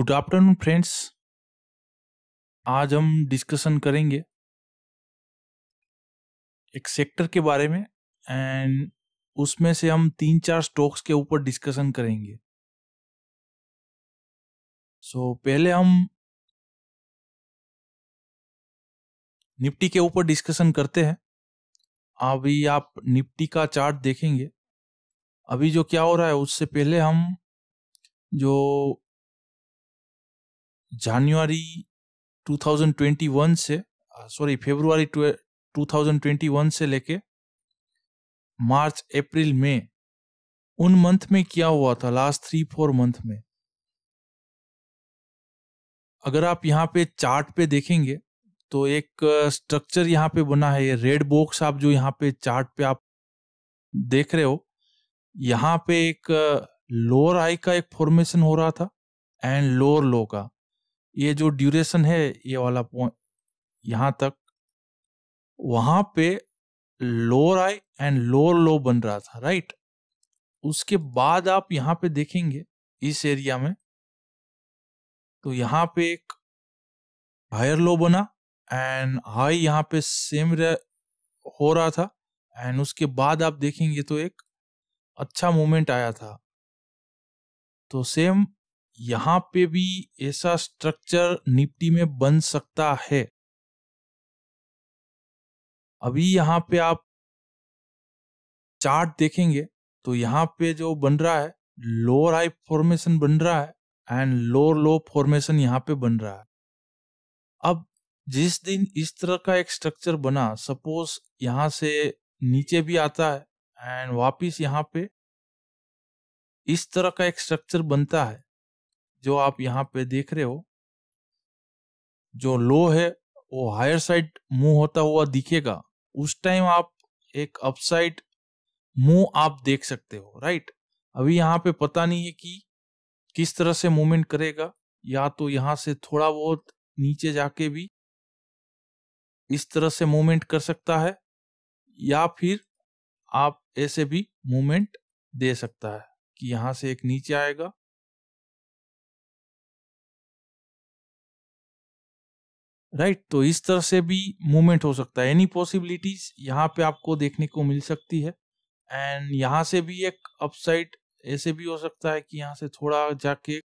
good afternoon friends आज हम discussion करेंगे एक सेक्टर के बारे में एंड उसमें से हम तीन चार स्टॉक्स के ऊपर डिस्कशन करेंगे सो so, पहले हम निफ्टी के ऊपर डिस्कशन करते हैं अभी आप निफ्टी का चार्ट देखेंगे अभी जो क्या हो रहा है उससे पहले हम जो जनवरी 2021 से सॉरी फेब्रुआरी 2021 से लेके मार्च अप्रैल मई उन मंथ में क्या हुआ था लास्ट थ्री फोर मंथ में अगर आप यहाँ पे चार्ट पे देखेंगे तो एक स्ट्रक्चर uh, यहाँ पे बना है ये रेड बॉक्स आप जो यहाँ पे चार्ट पे आप देख रहे हो यहाँ पे एक लोअर uh, आई का एक फॉर्मेशन हो रहा था एंड लोअर लो का ये जो ड्यूरेशन है ये वाला पॉइंट यहाँ तक वहां पे लोअर आई एंड लोअर लो बन रहा था राइट उसके बाद आप यहाँ पे देखेंगे इस एरिया में तो यहाँ पे एक हायर लो बना एंड हाई यहाँ पे सेम हो रहा था एंड उसके बाद आप देखेंगे तो एक अच्छा मोमेंट आया था तो सेम यहाँ पे भी ऐसा स्ट्रक्चर निफ्टी में बन सकता है अभी यहाँ पे आप चार्ट देखेंगे तो यहाँ पे जो बन रहा है लोअर हाई फॉर्मेशन बन रहा है एंड लोअर लो फॉर्मेशन यहाँ पे बन रहा है अब जिस दिन इस तरह का एक स्ट्रक्चर बना सपोज यहाँ से नीचे भी आता है एंड वापिस यहाँ पे इस तरह का एक स्ट्रक्चर बनता है जो आप यहाँ पे देख रहे हो जो लो है वो हायर साइड मुंह होता हुआ दिखेगा उस टाइम आप एक अपसाइड मुंह आप देख सकते हो राइट अभी यहाँ पे पता नहीं है कि किस तरह से मूवमेंट करेगा या तो यहाँ से थोड़ा बहुत नीचे जाके भी इस तरह से मूवमेंट कर सकता है या फिर आप ऐसे भी मूवमेंट दे सकता है कि यहाँ से एक नीचे आएगा राइट right, तो इस तरह से भी मूवमेंट हो सकता है एनी पॉसिबिलिटीज यहाँ पे आपको देखने को मिल सकती है एंड यहाँ से भी एक अपसाइड ऐसे भी हो सकता है कि यहाँ से थोड़ा जाके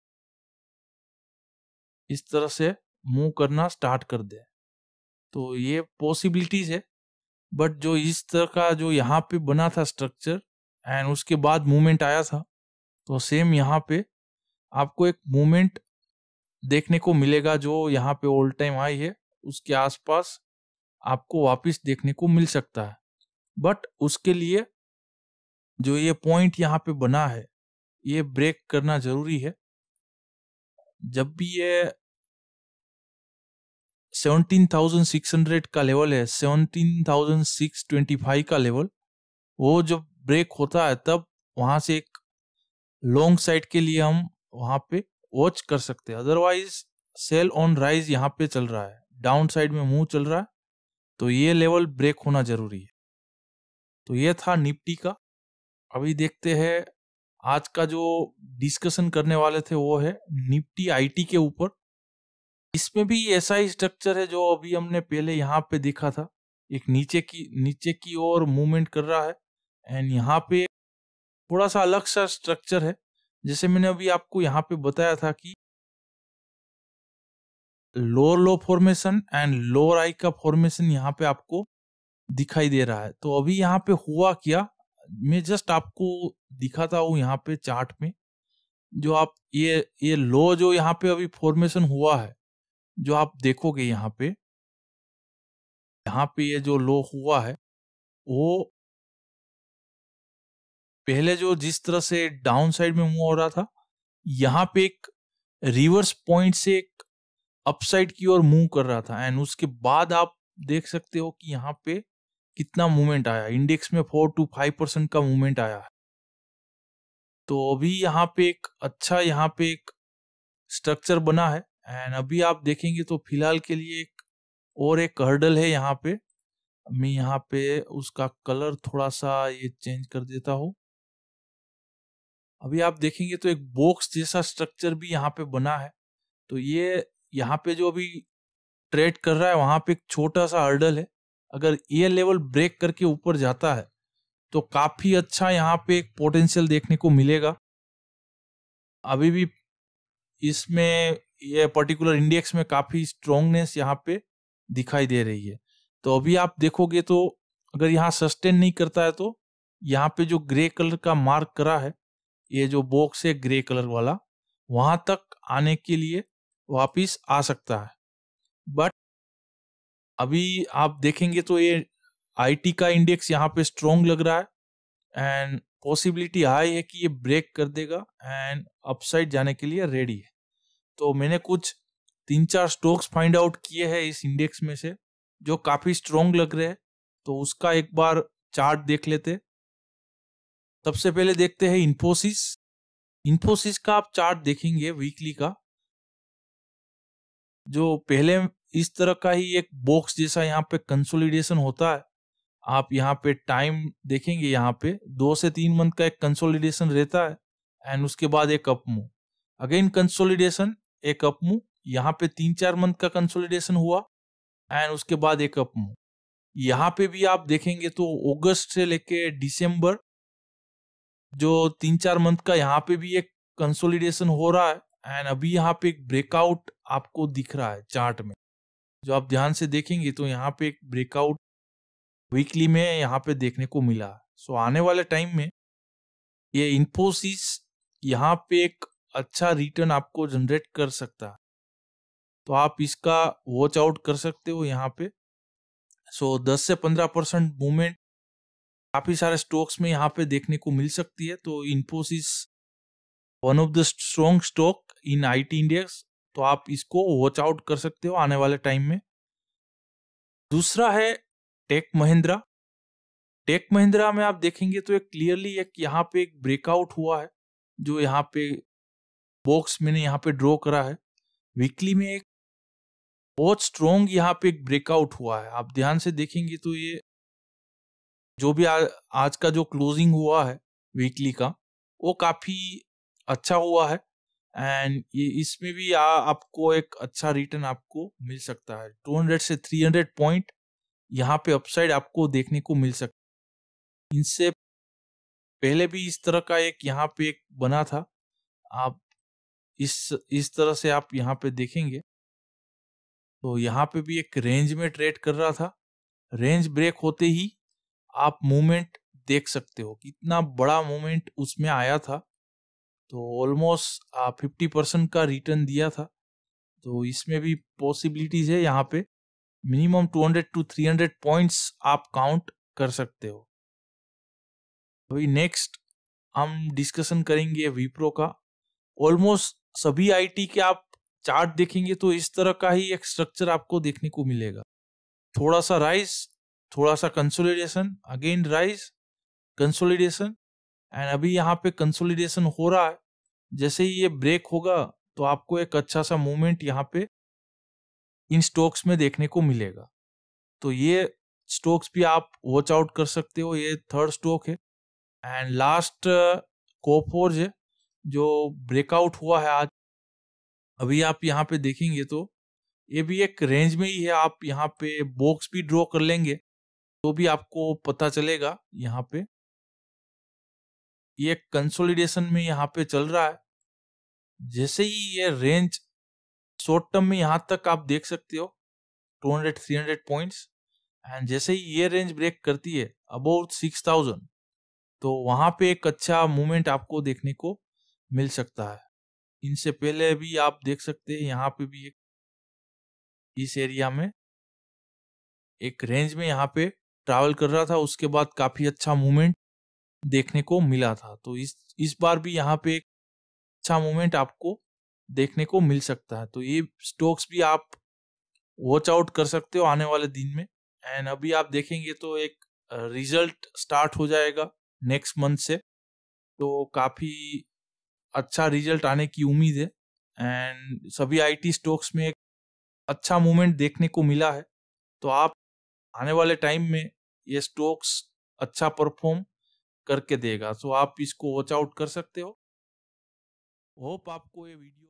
इस तरह से मूव करना स्टार्ट कर दे तो ये पॉसिबिलिटीज है बट जो इस तरह का जो यहाँ पे बना था स्ट्रक्चर एंड उसके बाद मूवमेंट आया था तो सेम यहाँ पे आपको एक मूवमेंट देखने को मिलेगा जो यहाँ पे ओल्ड टाइम हाई है उसके आसपास आपको वापस देखने को मिल सकता है बट उसके लिए जो ये पॉइंट यहाँ पे बना है ये ब्रेक करना जरूरी है जब भी ये 17,600 का लेवल है 17,625 का लेवल वो जब ब्रेक होता है तब वहां से एक लॉन्ग साइड के लिए हम वहां पे वॉच कर सकते हैं अदरवाइज सेल ऑन राइज यहाँ पे चल रहा है डाउन साइड में मूव चल रहा है तो ये लेवल ब्रेक होना जरूरी है तो ये था निफ्टी का अभी देखते हैं आज का जो डिस्कशन करने वाले थे वो है निफ्टी आईटी के ऊपर इसमें भी ऐसा ही स्ट्रक्चर है जो अभी हमने पहले यहाँ पे देखा था एक नीचे की नीचे की ओर मूवमेंट कर रहा है एंड यहाँ पे थोड़ा सा अलग सा स्ट्रक्चर है जैसे मैंने अभी आपको यहाँ पे बताया था कि lower low formation and lower high का फॉर्मेशन यहाँ पे आपको दिखाई दे रहा है तो अभी यहाँ पे हुआ क्या मैं जस्ट आपको दिखाता हूँ यहाँ पे चार्ट में जो आप ये ये लो जो यहाँ पे अभी फॉर्मेशन हुआ है जो आप देखोगे यहाँ पे यहाँ पे ये जो लो हुआ है वो पहले जो जिस तरह से डाउन साइड में मूव हो रहा था यहाँ पे एक रिवर्स पॉइंट से एक अपसाइड की ओर मूव कर रहा था एंड उसके बाद आप देख सकते हो कि यहाँ पे कितना मूवमेंट आया इंडेक्स में फोर टू फाइव परसेंट का मूवमेंट आया है तो अभी यहाँ पे एक अच्छा यहाँ पे एक स्ट्रक्चर बना है एंड अभी आप देखेंगे तो फिलहाल के लिए एक और एक हर्डल है यहाँ पे मैं यहाँ पे उसका कलर थोड़ा सा ये चेंज कर देता हूँ अभी आप देखेंगे तो एक बॉक्स जैसा स्ट्रक्चर भी यहाँ पे बना है तो ये यहाँ पे जो अभी ट्रेड कर रहा है वहाँ पे एक छोटा सा हर्डल है अगर ये लेवल ब्रेक करके ऊपर जाता है तो काफी अच्छा यहाँ पे एक पोटेंशियल देखने को मिलेगा अभी भी इसमें ये पर्टिकुलर इंडेक्स में काफी स्ट्रोंगनेस यहाँ पे दिखाई दे रही है तो अभी आप देखोगे तो अगर यहाँ सस्टेन नहीं करता है तो यहाँ पे जो ग्रे कलर का मार्क करा है ये जो बॉक्स है ग्रे कलर वाला वहां तक आने के लिए वापिस आ सकता है बट अभी आप देखेंगे तो ये आईटी का इंडेक्स यहाँ पे स्ट्रोंग लग रहा है एंड पॉसिबिलिटी हाई है कि ये ब्रेक कर देगा एंड अपसाइड जाने के लिए रेडी है तो मैंने कुछ तीन चार स्टॉक्स फाइंड आउट किए हैं इस इंडेक्स में से जो काफ़ी स्ट्रोंग लग रहे हैं तो उसका एक बार चार्ट देख लेते सबसे पहले देखते हैं इन्फोसिस इन्फोसिस का आप चार्ट देखेंगे वीकली का जो पहले इस तरह का ही एक बॉक्स जैसा यहाँ पे कंसोलिडेशन होता है आप यहाँ पे टाइम देखेंगे यहाँ पे दो से तीन मंथ का एक कंसोलिडेशन रहता है एंड उसके बाद एक अपमू अगेन कंसोलिडेशन एक अपमू यहाँ पे तीन चार मंथ का कंसोलिडेशन हुआ एंड उसके बाद एक अपमू यहाँ पे भी आप देखेंगे तो अगस्त से लेके दिसंबर जो तीन चार मंथ का यहाँ पे भी एक कंसोलिडेशन हो रहा है एंड अभी यहाँ पे एक ब्रेकआउट आपको दिख रहा है चार्ट में जो आप ध्यान से देखेंगे तो यहाँ पे एक ब्रेकआउट वीकली में यहाँ पे देखने को मिला सो आने वाले टाइम में ये इन्फोसिस यहाँ पे एक अच्छा रिटर्न आपको जनरेट कर सकता है तो आप इसका वॉच आउट कर सकते हो यहाँ पे सो so, 10 से 15 परसेंट मूवमेंट काफ़ी सारे स्टॉक्स में यहाँ पे देखने को मिल सकती है तो Infosys one of the strong stock in I T index तो आप इसको वॉच आउट कर सकते हो आने वाले टाइम में दूसरा है टेक महिंद्रा टेक महिंद्रा में आप देखेंगे तो एक क्लियरली एक यहाँ पे एक ब्रेकआउट हुआ है जो यहाँ पे बॉक्स मैंने यहाँ पे ड्रॉ करा है वीकली में एक बहुत स्ट्रोंग यहाँ पे एक ब्रेकआउट हुआ है आप ध्यान से देखेंगे तो ये जो भी आ, आज का जो क्लोजिंग हुआ है वीकली का वो काफ़ी अच्छा हुआ है एंड इसमें भी आ, आपको एक अच्छा रिटर्न आपको मिल सकता है 200 से 300 पॉइंट यहाँ पे अपसाइड आपको देखने को मिल सकता है इनसे पहले भी इस तरह का एक यहाँ पे एक बना था आप इस इस तरह से आप यहाँ पे देखेंगे तो यहाँ पे भी एक रेंज में ट्रेड कर रहा था रेंज ब्रेक होते ही आप मूवमेंट देख सकते हो इतना बड़ा मूवमेंट उसमें आया था तो ऑलमोस्ट फिफ्टी परसेंट का रिटर्न दिया था तो इसमें भी पॉसिबिलिटीज है यहाँ पे minimum two hundred to three hundred points आप काउंट कर सकते हो अभी नेक्स्ट हम डिस्कशन करेंगे विप्रो का ऑलमोस्ट सभी आईटी के आप चार्ट देखेंगे तो इस तरह का ही एक स्ट्रक्चर आपको देखने को मिलेगा थोड़ा सा राइस थोड़ा सा consolidation again rise consolidation and अभी यहाँ पे कंसोलिडेशन हो रहा है जैसे ही ये ब्रेक होगा तो आपको एक अच्छा सा मूवमेंट यहाँ पे इन स्टॉक्स में देखने को मिलेगा तो ये स्टॉक्स भी आप वॉच आउट कर सकते हो ये थर्ड स्टॉक है एंड लास्ट कोफोर्ज है जो ब्रेकआउट हुआ है आज अभी आप यहाँ पे देखेंगे तो ये भी एक रेंज में ही है आप यहाँ पे बॉक्स भी ड्रॉ कर लेंगे तो भी आपको पता चलेगा यहाँ पे ये कंसोलिडेशन में यहाँ पे चल रहा है जैसे ही ये रेंज शॉर्ट टर्म में यहाँ तक आप देख सकते हो 200 300 पॉइंट्स एंड जैसे ही ये रेंज ब्रेक करती है अबाउट 6000 तो वहां पे एक अच्छा मूवमेंट आपको देखने को मिल सकता है इनसे पहले भी आप देख सकते हैं यहाँ पे भी एक इस एरिया में एक रेंज में यहाँ पे ट्रैवल कर रहा था उसके बाद काफ़ी अच्छा मूवमेंट देखने को मिला था तो इस इस बार भी यहाँ पे एक अच्छा मूवमेंट आपको देखने को मिल सकता है तो ये स्टोक्स भी आप वॉच आउट कर सकते हो आने वाले दिन में एंड अभी आप देखेंगे तो एक रिजल्ट स्टार्ट हो जाएगा नेक्स्ट मंथ से तो काफ़ी अच्छा रिजल्ट आने की उम्मीद है एंड सभी आईटी स्टॉक्स में एक अच्छा मूवमेंट देखने को मिला है तो आप आने वाले टाइम में ये स्टोक्स अच्छा परफॉर्म करके देगा सो आप इसको वॉच आउट कर सकते हो होप आपको ये वीडियो